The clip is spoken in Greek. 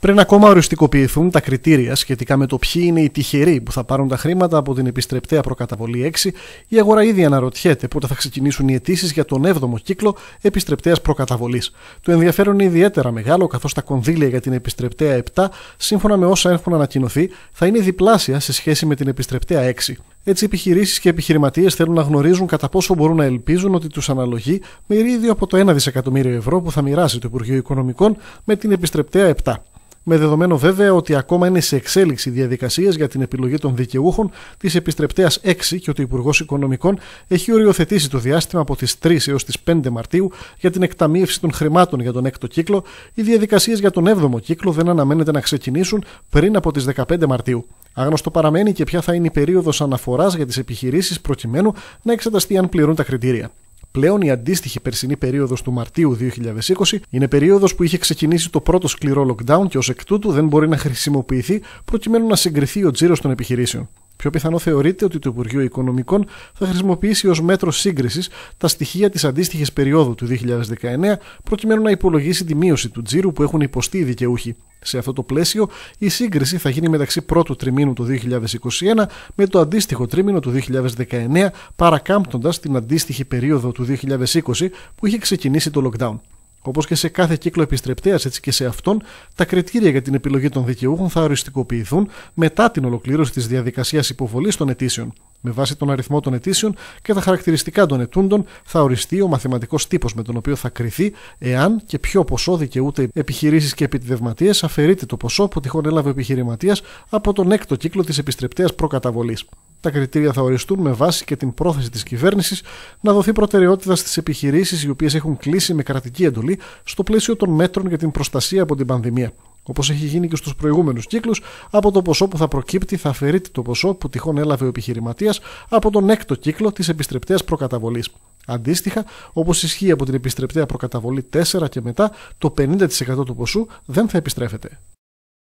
Πριν ακόμα οριστικοποιηθούν τα κριτήρια σχετικά με το ποιοι είναι οι τυχεροί που θα πάρουν τα χρήματα από την επιστρεπτέα προκαταβολή 6, η αγορά ήδη αναρωτιέται πότε θα ξεκινήσουν οι αιτήσεις για τον 7ο κύκλο επιστρεπτέας προκαταβολής. Το ενδιαφέρον είναι ιδιαίτερα μεγάλο, καθώς τα κονδύλια για την επιστρεπτέα 7, σύμφωνα με όσα έχουν ανακοινωθεί, θα είναι διπλάσια σε σχέση με την επιστρεπτέα 6. Έτσι, επιχειρήσεις και επιχειρηματίες θέλουν να γνωρίζουν κατά πόσο μπορούν να ελπίζουν ότι τους αναλογεί μερίδιο από το 1 δισεκατομμύριο ευρώ που θα μοιράσει το Υπουργείο Οικονομικών με την επιστρεπτέα 7 με δεδομένο βέβαια ότι ακόμα είναι σε εξέλιξη διαδικασίες για την επιλογή των δικαιούχων της επιστρεπτέας 6 και ότι ο Υπουργός Οικονομικών έχει οριοθετήσει το διάστημα από τις 3 έως τις 5 Μαρτίου για την εκταμείευση των χρημάτων για τον 6ο κύκλο. Οι διαδικασίες για τον 7ο κύκλο δεν αναμένεται να ξεκινήσουν πριν από τις 15 Μαρτίου. Άγνωστο παραμένει και ποια θα είναι η περίοδος αναφοράς για τις επιχειρήσεις προκειμένου να εξεταστεί αν πληρούν τα κριτήρια. Πλέον η αντίστοιχη περσινή περίοδος του Μαρτίου 2020 είναι περίοδος που είχε ξεκινήσει το πρώτο σκληρό lockdown και ως εκ τούτου δεν μπορεί να χρησιμοποιηθεί προκειμένου να συγκριθεί ο τζίρος των επιχειρήσεων. Πιο πιθανό θεωρείται ότι το Υπουργείο Οικονομικών θα χρησιμοποιήσει ως μέτρο σύγκρισης τα στοιχεία της αντίστοιχης περίοδου του 2019 προκειμένου να υπολογίσει τη μείωση του τζίρου που έχουν υποστεί οι δικαιούχοι. Σε αυτό το πλαίσιο, η σύγκριση θα γίνει μεταξύ πρώτου τριμήνου του 2021 με το αντίστοιχο τρίμηνο του 2019, παρακάμπτοντας την αντίστοιχη περίοδο του 2020 που είχε ξεκινήσει το lockdown. Όπως και σε κάθε κύκλο επιστρεπτέας, έτσι και σε αυτόν, τα κριτήρια για την επιλογή των δικαιούχων θα οριστικοποιηθούν μετά την ολοκλήρωση της διαδικασίας υποβολής των αιτήσεων. Με βάση τον αριθμό των αιτήσεων και τα χαρακτηριστικά των ετούντων, θα οριστεί ο μαθηματικός τύπος με τον οποίο θα κριθεί εάν και ποιο ποσό δικαιούται επιχειρήσεις και επιτιδευματίε, αφαιρείται το ποσό που τυχόν έλαβε ο επιχειρηματίας από τον έκτο κύκλο της επιστρεπτέας προκαταβολής. Τα κριτήρια θα οριστούν με βάση και την πρόθεση της κυβέρνησης να δοθεί προτεραιότητα στις επιχειρήσεις οι οποίες έχουν κλείσει με κρατική εντολή στο πλαίσιο των μέτρων για την προστασία από την πανδημία. Όπως έχει γίνει και στους προηγούμενους κύκλους, από το ποσό που θα προκύπτει θα αφαιρείται το ποσό που τυχόν έλαβε ο επιχειρηματίας από τον έκτο κύκλο της επιστρεπτέας προκαταβολής. Αντίστοιχα, όπως ισχύει από την επιστρεπτέα προκαταβολή 4 και μετά, το 50% του ποσού δεν θα επιστρέφεται.